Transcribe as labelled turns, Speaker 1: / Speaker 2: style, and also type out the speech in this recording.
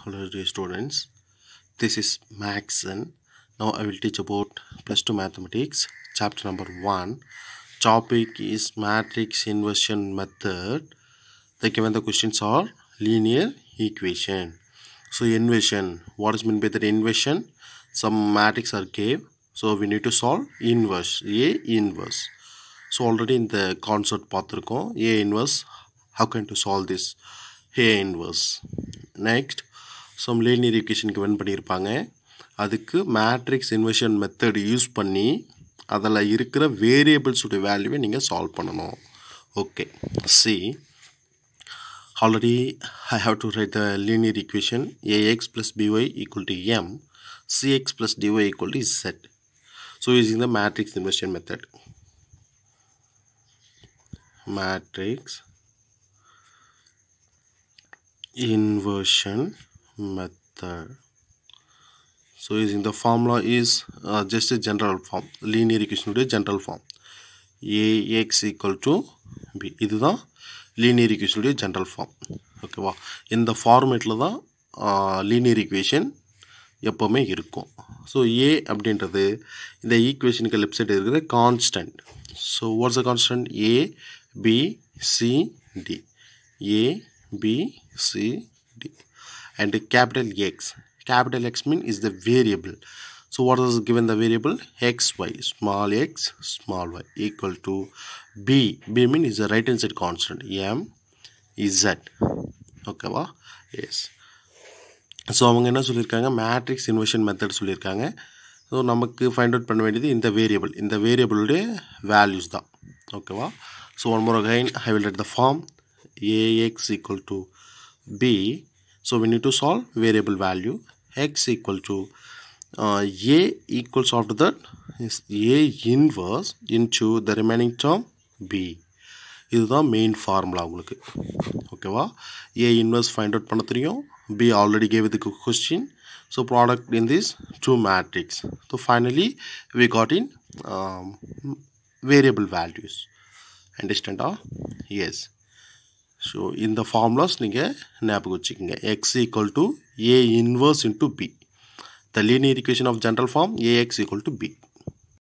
Speaker 1: hello dear students this is max and now i will teach about plus 2 mathematics chapter number 1 topic is matrix inversion method the given the questions are linear equation so inversion what is meant by that inversion some matrix are gave so we need to solve inverse a inverse so already in the concert, பார்த்துருக்கோம் a inverse how can to solve this a inverse next sum linear ஈக்குவேஷனுக்கு வின் பண்ணியிருப்பாங்க அதுக்கு matrix inversion method use பண்ணி அதில் இருக்கிற வேரியபிள்ஸுடைய வேல்யூவை நீங்கள் சால்வ் பண்ணணும் okay see already I have to write the linear equation A X plus B Y equal to M C X plus D Y equal to Z so using the matrix inversion method matrix inversion method so using the formula is uh, just a general form linear equation உடைய general form ax equal to b This is the linear equation உடைய general form Okay, wow. ஓகேவா இந்த ஃபார்மேட்டில் தான் linear equation எப்போவுமே இருக்கும் so A அப்படின்றது இந்த ஈக்குவேஷனுக்கு லெஃப்ட் சைடு இருக்கிறது constant so what's a constant A B C D A B C D and capital X. Capital X mean is the variable. So what is given the variable xy small x small y equal to b. b mean is the right hand side constant m is z. ஓகேவா yes so அவங்க என்ன சொல்லியிருக்காங்க matrix inversion method சொல்லியிருக்காங்க so நமக்கு find out பண்ண வேண்டியது இந்த variable இந்த வேரியபிளுடைய வேல்யூஸ் தான் ஓகேவா so one more again I will read the form A X equal to B So we need to solve variable value x equal to uh, a equals after that is a inverse into the remaining term b. This is the main formula. Okay, okay, wow. a inverse find out panatrio. B already gave the question. So product in this two matrix. So finally we got in um, variable values. Understand? Uh? Yes. So இந்த formulas நீங்கள் ஞாபகம் வச்சுக்கோங்க X equal to A inverse into B the linear equation of general form A X equal to B